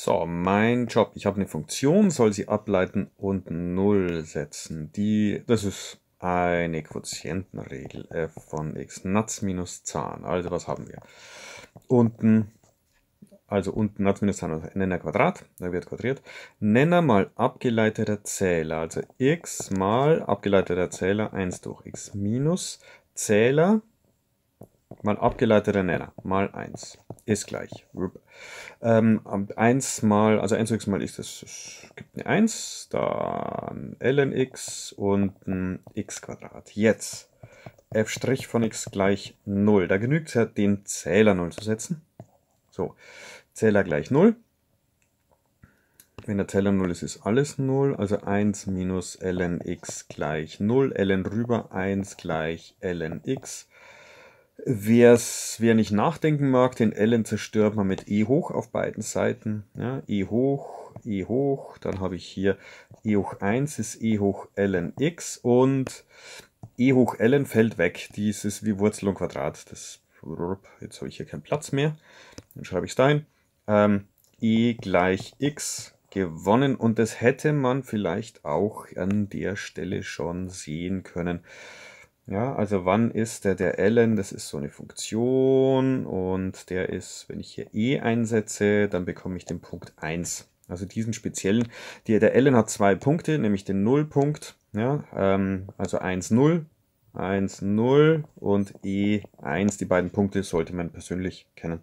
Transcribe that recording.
So, mein Job. Ich habe eine Funktion, soll sie ableiten und 0 setzen. Die, das ist eine Quotientenregel f äh, von x nats minus Zahn. Also was haben wir? Unten, also unten nats minus Zahn, also Nenner Quadrat, da wird quadriert. Nenner mal abgeleiteter Zähler, also x mal abgeleiteter Zähler 1 durch x minus Zähler mal abgeleiteter Nenner mal 1 ist gleich. Ähm, 1 mal, also 1 x mal x, das ist, gibt eine 1, dann ln x und ein x Quadrat. Jetzt f' von x gleich 0. Da genügt es ja, den Zähler 0 zu setzen. So, Zähler gleich 0. Wenn der Zähler 0 ist, ist alles 0. Also 1 minus ln x gleich 0. ln rüber 1 gleich ln x Wer's, wer nicht nachdenken mag, den ln zerstört man mit e hoch auf beiden Seiten. Ja, e hoch, e hoch, dann habe ich hier e hoch 1 ist e hoch ln x und e hoch ln fällt weg. Dies ist wie Wurzel und Quadrat. Das, jetzt habe ich hier keinen Platz mehr. Dann schreibe ich es da Ähm, e gleich x gewonnen und das hätte man vielleicht auch an der Stelle schon sehen können. Ja, also wann ist der, der Ellen? das ist so eine Funktion und der ist, wenn ich hier e einsetze, dann bekomme ich den Punkt 1. Also diesen speziellen, die, der Ellen hat zwei Punkte, nämlich den Nullpunkt, ja, ähm, also 1, 0, 1, 0 und e1, die beiden Punkte sollte man persönlich kennen.